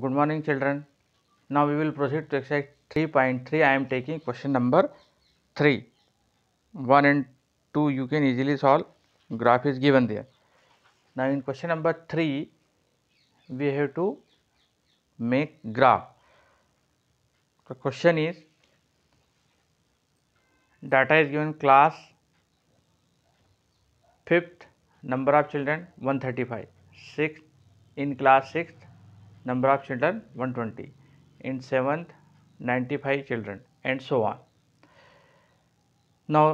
Good morning children now we will proceed to exercise three point three I am taking question number three one and two you can easily solve graph is given there now in question number three we have to make graph तो question is data is given class fifth number of children one thirty five six in class six number of children 120 in 7th 95 children and so on now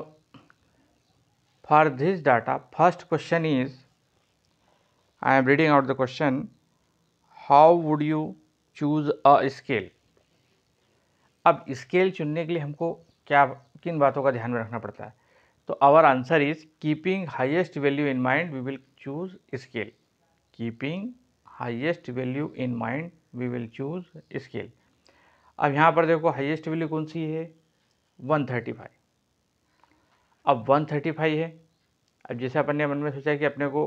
for this data first question is i am reading out the question how would you choose a scale अब scale चुनने के लिए हमको क्या किन बातों का ध्यान में रखना पड़ता है तो our answer is keeping highest value in mind we will choose scale keeping highest value in mind we will choose scale अब यहाँ पर देखो हाईएस्ट वैल्यू कौन सी है 135 अब 135 है अब जैसे अपन ने मन में सोचा कि अपने को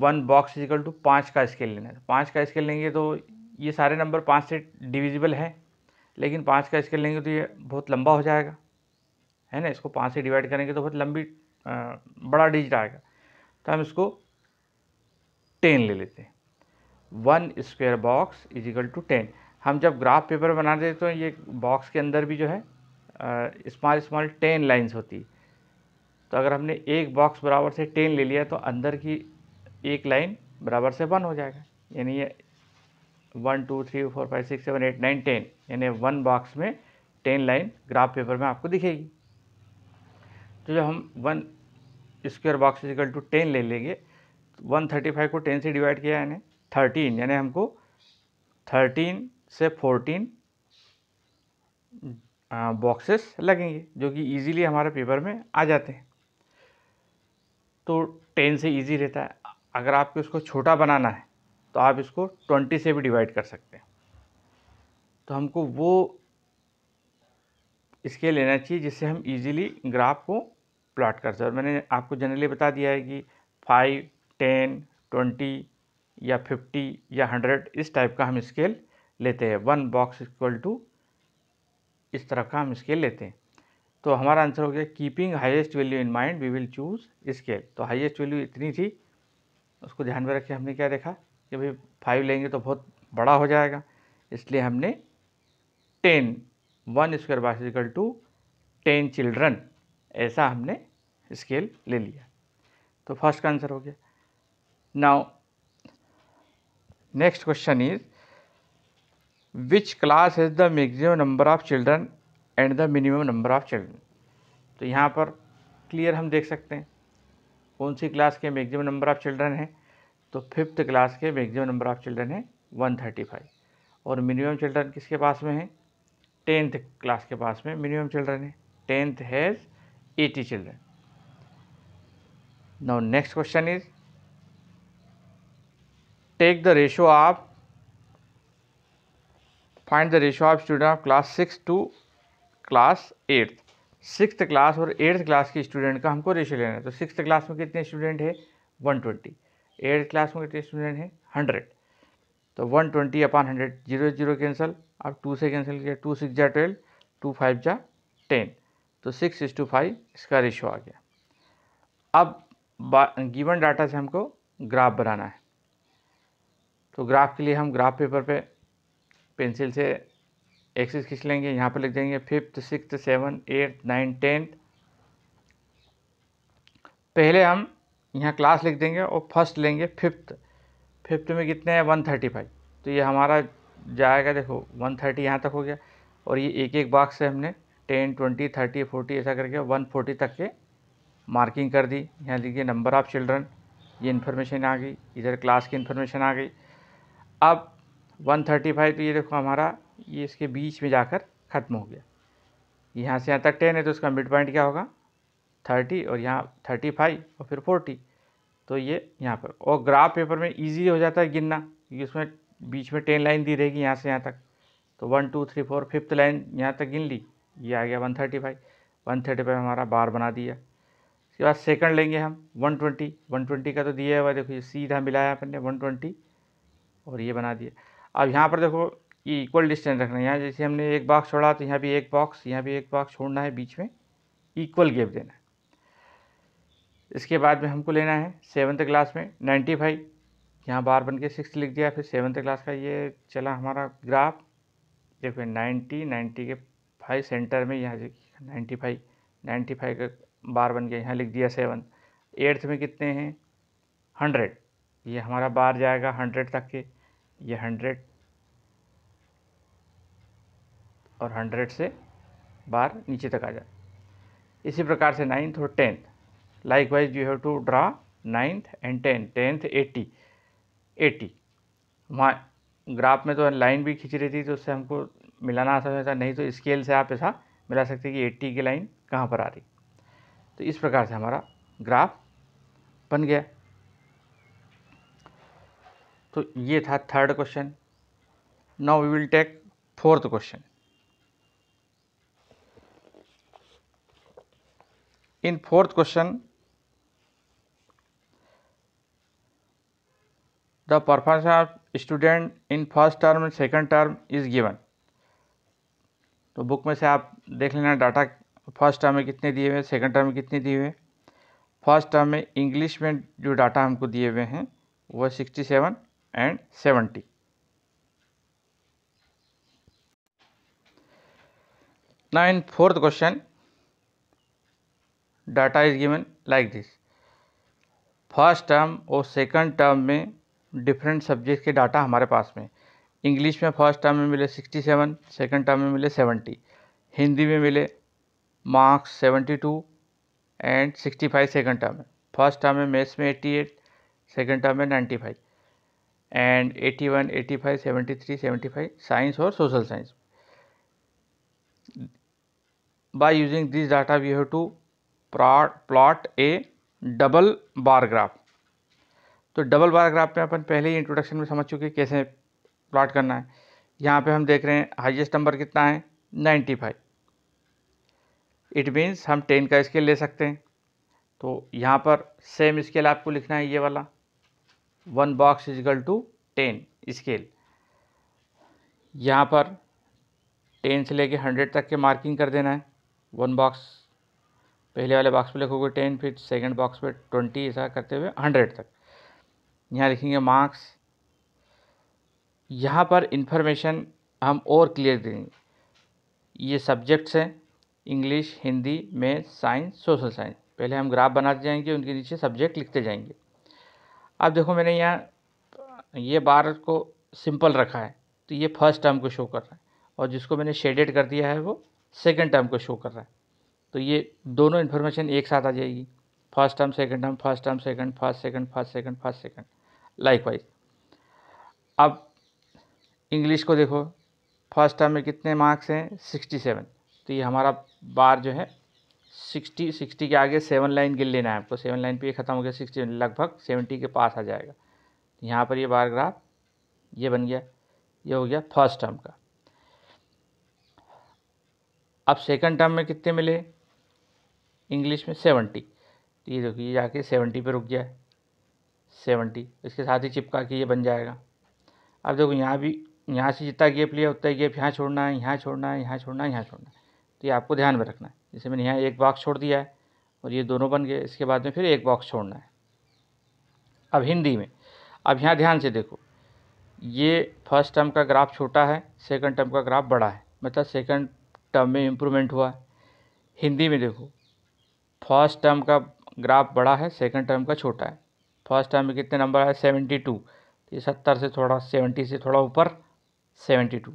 वन बॉक्स इजिकल टू पाँच का स्केल लेना है पाँच का स्केल लेंगे तो ये सारे नंबर पाँच से डिविजिबल है लेकिन पाँच का स्केल लेंगे तो ये बहुत लंबा हो जाएगा है ना इसको पाँच से डिवाइड करेंगे तो बहुत लंबी आ, बड़ा डिजिट आएगा तो हम इसको टेन ले लेते हैं one square box equal to ten हम जब ग्राफ पेपर बनाते देते तो ये बॉक्स के अंदर भी जो है स्मॉल स्मॉल टेन लाइन्स होती तो अगर हमने एक बॉक्स बराबर से टेन ले लिया तो अंदर की एक लाइन बराबर से वन हो जाएगा यानी ये one two three four five six seven eight nine ten यानी वन बॉक्स में टेन लाइन ग्राफ पेपर में आपको दिखेगी तो जब हम one square box equal to ten ले लेंगे वन थर्टी फाइव को टेन से डिवाइड किया यानी थर्टीन यानी हमको थर्टीन से फोर्टीन बॉक्सेस लगेंगे जो कि इजीली हमारे पेपर में आ जाते हैं तो टेन से इजी रहता है अगर आपको इसको छोटा बनाना है तो आप इसको ट्वेंटी से भी डिवाइड कर सकते हैं तो हमको वो इसके लेना चाहिए जिससे हम इजीली ग्राफ को प्लॉट कर सकते मैंने आपको जनरली बता दिया है कि फाइव टेन ट्वेंटी या फिफ्टी या हंड्रेड इस टाइप का हम स्केल लेते हैं वन बॉक्स इक्वल टू इस तरह का हम स्केल लेते हैं तो हमारा आंसर हो गया keeping highest value in mind we will choose scale तो हाईएस्ट वैल्यू इतनी थी उसको ध्यान में रखे हमने क्या देखा कि भाई फाइव लेंगे तो बहुत बड़ा हो जाएगा इसलिए हमने ten one square box equal to ten children ऐसा हमने स्केल ले लिया तो फर्स्ट का आंसर हो गया Now, next question is which class has the maximum number of children and the minimum number of children? तो यहाँ पर क्लियर हम देख सकते हैं कौन सी क्लास के maximum नंबर ऑफ़ children हैं तो फिफ्थ क्लास के maximum नंबर ऑफ़ children हैं वन थर्टी फाइव और मिनिमम चिल्ड्रन किसके पास में हैं टेंथ क्लास के पास में मिनिमम चिल्ड्रन है tenth has eighty children now next question is take the ratio of find the ratio of student of class six to class eighth six class और eighth class के student का हमको ratio लेना है तो six class में कितने student है वन ट्वेंटी एट्थ क्लास में कितने स्टूडेंट हैं हंड्रेड तो one twenty upon hundred zero zero cancel अब टू से कैंसिल किया टू सिक्स जा ट्वेल्व टू फाइव जा टेन तो सिक्स इज टू फाइव इसका रेशो आ गया अब गिवन डाटा से हमको ग्राफ बनाना है तो ग्राफ के लिए हम ग्राफ पेपर पे पेंसिल से एक्सिस खींच लेंगे यहाँ पर लिख देंगे fifth six seven eight nine tenth पहले हम यहाँ क्लास लिख देंगे और फर्स्ट लेंगे फिफ्थ फिफ्थ में कितने हैं वन थर्टी फाइव तो ये हमारा जाएगा देखो वन थर्टी यहाँ तक हो गया और ये एक एक बाक्स से हमने टेन ट्वेंटी थर्टी फोर्टी ऐसा करके वन फोर्टी तक के मार्किंग कर दी यहाँ लिखिए नंबर ऑफ़ चिल्ड्रन ये इन्फॉर्मेशन आ गई इधर क्लास की इन्फॉर्मेशन आ गई अब 135 तो ये देखो हमारा ये इसके बीच में जाकर ख़त्म हो गया यहाँ से यहाँ तक टेन है तो उसका मिड पॉइंट क्या होगा थर्टी और यहाँ थर्टी फाइव और फिर फोर्टी तो ये यहाँ पर और ग्राफ पेपर में ईजी हो जाता है गिनना क्योंकि उसमें बीच में टेन लाइन दी रहेगी यहाँ से यहाँ तक तो one two three four fifth line यहाँ तक गिन ली ये आ गया one thirty five one thirty five हमारा बार बना दिया इसके बाद सेकंड लेंगे हम वन ट्वेंटी वन ट्वेंटी का तो दिया हुआ देखो ये सीधा मिलाया अपन ने वन ट्वेंटी और ये बना दिया अब यहाँ पर देखो ये इक्वल डिस्टेंस रखना है यहाँ जैसे हमने एक बॉक्स छोड़ा तो यहाँ भी एक बॉक्स यहाँ भी एक बॉक्स छोड़ना है बीच में इक्वल गैप देना है इसके बाद में हमको लेना है सेवन्थ क्लास में नाइन्टी फाइव यहाँ बार बन के सिक्स लिख दिया फिर सेवन्थ क्लास का ये चला हमारा ग्राफ देखो नाइन्टी नाइन्टी के फाइव सेंटर में यहाँ नाइन्टी फाइव नाइन्टी फाइव का बार बन गया यहाँ लिख दिया सेवन एट्थ में कितने हैं हंड्रेड ये हमारा बार जाएगा हंड्रेड तक के ये हंड्रेड और हंड्रेड से बार नीचे तक आ जाए इसी प्रकार से नाइन्थ और tenth likewise you have to draw ninth and tenth tenth eighty eighty वहाँ ग्राफ में तो लाइन भी खींच रही थी तो उससे हमको मिलाना आसान था नहीं तो स्केल से आप ऐसा मिला सकते कि एट्टी की लाइन कहाँ पर आ रही तो इस प्रकार से हमारा ग्राफ बन गया तो ये था third question now we will take fourth question in fourth question the performance of student in first term and second term is given तो बुक में से आप देख लेना डाटा फर्स्ट टर्म में कितने दिए हुए हैं सेकेंड टर्म में कितने दिए हुए हैं फर्स्ट टर्म में इंग्लिश में जो डाटा हमको दिए हुए हैं वह sixty seven and seventy nine fourth question data is given like this first term और सेकंड टर्म में डिफरेंट सब्जेक्ट के डाटा हमारे पास में इंग्लिश में फर्स्ट टर्म में मिले सिक्सटी सेवन सेकेंड टर्म में मिले सेवेंटी हिंदी में मिले marks seventy two and sixty five second term में फर्स्ट टर्म में मैथ्स में एट्टी एट सेकेंड टर्म में फाइव एंड 81, 85, 73, 75 साइंस और social science by using this data we have to plot a double bar graph तो double bar graph में अपन पहले ही introduction में समझ चुके कैसे प्लॉट करना है यहाँ पे हम देख रहे हैं हाईएस्ट नंबर कितना है 95 इट मीन्स हम 10 का स्केल ले सकते हैं तो यहाँ पर सेम स्केल आपको लिखना है ये वाला one box equal to ten scale यहाँ पर टेन से लेके हंड्रेड तक के मार्किंग कर देना है वन बॉक्स पहले वाले बॉक्स पे लिखोगे टेन फिर सेकंड बॉक्स पे ट्वेंटी ऐसा करते हुए हंड्रेड तक यहाँ लिखेंगे मार्क्स यहाँ पर इंफॉर्मेशन हम और क्लियर देंगे ये सब्जेक्ट्स हैं English Hindi math science social science पहले हम ग्राफ बनाते जाएंगे उनके नीचे सब्जेक्ट लिखते जाएंगे अब देखो मैंने यहाँ ये बार को सिंपल रखा है तो ये फर्स्ट टर्म को शो कर रहा है और जिसको मैंने शेडेड कर दिया है वो सेकेंड टर्म को शो कर रहा है तो ये दोनों इन्फॉर्मेशन एक साथ आ जाएगी first term second term first term second first second first second first second likewise अब इंग्लिश को देखो फर्स्ट टर्म में कितने मार्क्स हैं सिक्सटी सेवन तो ये हमारा बार जो है सिक्सटी सिक्सटी के आगे सेवन लाइन गिन लेना है आपको तो सेवन लाइन पे ख़त्म हो गया सिक्सटी लगभग सेवेंटी के पास आ जाएगा तो यहाँ पर ये बार ग्राफ ये बन गया ये हो गया फर्स्ट टर्म का अब सेकंड टर्म में कितने मिले इंग्लिश में सेवेंटी तो ये देखिए जाके सेवेंटी पे रुक गया सेवेंटी इसके साथ ही चिपका के ये बन जाएगा अब देखो यहाँ भी यहाँ से जितना गेप लिया उतना ही गेप यहाँ छोड़ना है यहाँ छोड़ना है यहाँ छोड़ना है यहाँ छोड़ना है तो ये आपको ध्यान में रखना है जैसे मैंने यहाँ एक बॉक्स छोड़ दिया है और ये दोनों बन गए इसके बाद में फिर एक बॉक्स छोड़ना है अब हिंदी में अब यहाँ ध्यान से देखो ये फर्स्ट टर्म का ग्राफ छोटा है सेकंड टर्म का ग्राफ बड़ा है मतलब सेकंड टर्म में इम्प्रूवमेंट हुआ है हिंदी में देखो फर्स्ट टर्म का ग्राफ बड़ा है सेकंड टर्म का छोटा है फर्स्ट टर्म में कितने नंबर आए सेवेंटी टू ये सत्तर से थोड़ा सेवेंटी से थोड़ा ऊपर सेवेंटी टू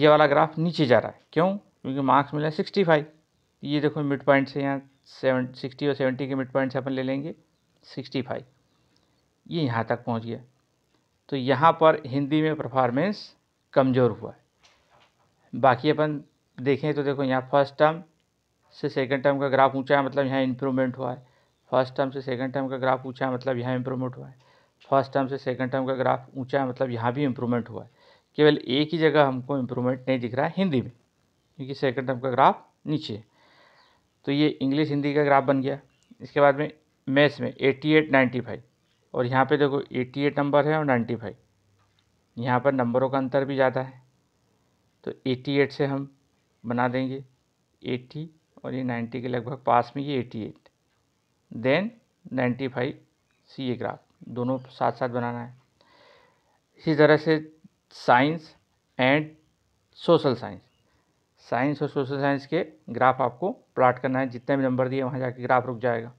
ये वाला ग्राफ नीचे जा रहा है क्यों क्योंकि मार्क्स मिला सिक्सटी फाइव ये देखो मिड पॉइंट से यहाँ सेवन सिक्सटी और सेवेंटी के मिड पॉइंट से अपन ले लेंगे सिक्सटी फाइव ये यहाँ तक पहुँच गया तो यहाँ पर हिंदी में परफॉर्मेंस कमज़ोर हुआ है बाकी अपन देखें तो देखो यहाँ फर्स्ट टर्म से सेकंड टर्म का ग्राफ ऊँचा है मतलब यहाँ इंप्रूवमेंट हुआ है फर्स्ट टर्म से सेकंड टर्म का ग्राफ ऊँचा है मतलब यहाँ इम्प्रूवमेंट हुआ है फर्स्ट टर्म से सेकंड टर्म का ग्राफ ऊँचा है मतलब यहाँ भी इम्प्रूवमेंट हुआ है केवल एक ही जगह हमको इम्प्रूवमेंट नहीं दिख रहा है हिंदी में क्योंकि सेकंड टर्म का ग्राफ नीचे तो ये इंग्लिश हिंदी का ग्राफ बन गया इसके बाद में मैथ्स में एट्टी एट नाइन्टी फाइव और यहाँ पे देखो एट्टी एट नंबर है और नाइन्टी फाइव यहाँ पर नंबरों का अंतर भी ज़्यादा है तो एट्टी एट से हम बना देंगे एट्टी और ये नाइन्टी के लगभग पास में ये eighty eight then ninety five see a graph दोनों साथ साथ बनाना है इसी तरह से science and social science science और सोशल साइंस के ग्राफ आपको प्लाट करना है जितने भी नंबर दिए वहाँ जाके ग्राफ रुक जाएगा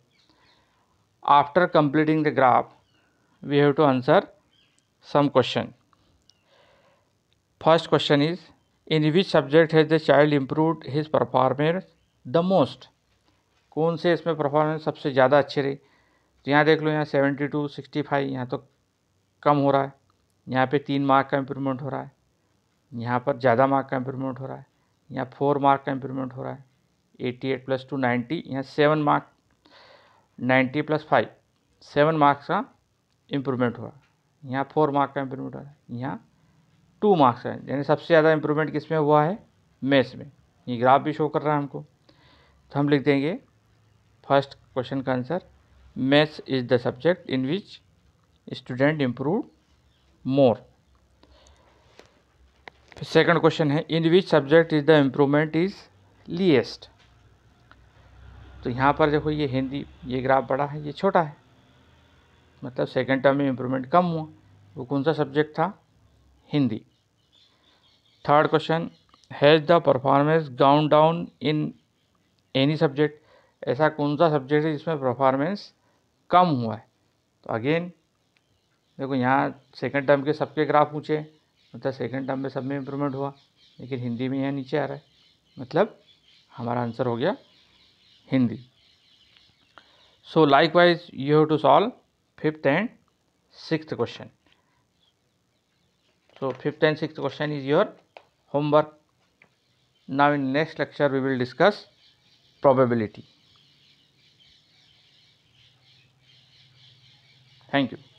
after completing the graph we have to answer some question first question is in which subject has the child improve his performance the most कौन से इसमें परफॉर्मेंस सबसे ज़्यादा अच्छी रही तो यहाँ देख लो यहाँ सेवेंटी टू सिक्सटी फाइव यहाँ तो कम हो रहा है यहाँ पे तीन मार्क का इम्प्रूवमेंट हो रहा है यहाँ पर ज़्यादा मार्क का इम्प्रूवमेंट हो रहा है यहाँ फोर मार्क का इम्प्रूवमेंट हो रहा है eighty eight plus two ninety यहाँ seven mark ninety plus five seven marks का इम्प्रूवमेंट हुआ यहाँ फोर मार्क का इम्प्रूवमेंट हो रहा है यहाँ टू मार्क्स का यानी सबसे ज़्यादा इम्प्रूवमेंट किस में हुआ है मैथ्स में ये ग्राफ भी शो कर रहा है हमको तो हम लिख देंगे फर्स्ट क्वेश्चन का answer maths is the subject in which student improve more second question है in which subject is the improvement is least तो यहाँ पर देखो ये हिंदी ये ग्राफ बड़ा है ये छोटा है मतलब सेकंड टर्म में इम्प्रूवमेंट कम हुआ वो कौन सा सब्जेक्ट था Hindi third question has the performance gone down in any subject ऐसा कौन सा सब्जेक्ट है जिसमें परफॉर्मेंस कम हुआ है तो अगेन देखो यहाँ सेकंड टर्म के सबके ग्राफ पूछे मतलब सेकंड टर्म में सब में इम्प्रूवमेंट हुआ लेकिन हिंदी में यहाँ नीचे आ रहा है मतलब हमारा आंसर हो गया Hindi so likewise you have to solve fifth and six question so fifth and six question is your homework now in next lecture we will discuss probability thank you